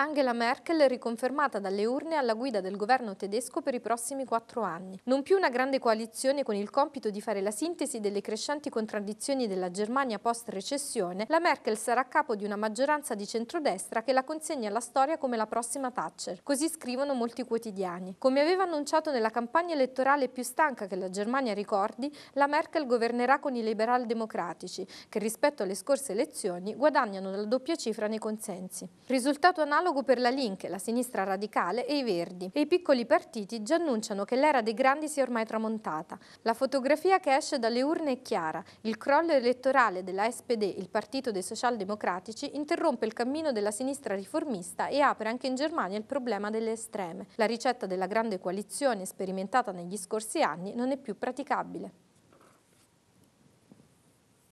Angela Merkel riconfermata dalle urne alla guida del governo tedesco per i prossimi quattro anni. Non più una grande coalizione con il compito di fare la sintesi delle crescenti contraddizioni della Germania post-recessione, la Merkel sarà a capo di una maggioranza di centrodestra che la consegna alla storia come la prossima Thatcher. Così scrivono molti quotidiani. Come aveva annunciato nella campagna elettorale più stanca che la Germania ricordi, la Merkel governerà con i liberal democratici, che rispetto alle scorse elezioni guadagnano la doppia cifra nei consensi. Risultato analogo dialogo per la Link, la sinistra radicale e i Verdi. E i piccoli partiti già annunciano che l'era dei grandi sia ormai tramontata. La fotografia che esce dalle urne è chiara. Il crollo elettorale della SPD, il partito dei socialdemocratici, interrompe il cammino della sinistra riformista e apre anche in Germania il problema delle estreme. La ricetta della grande coalizione sperimentata negli scorsi anni non è più praticabile.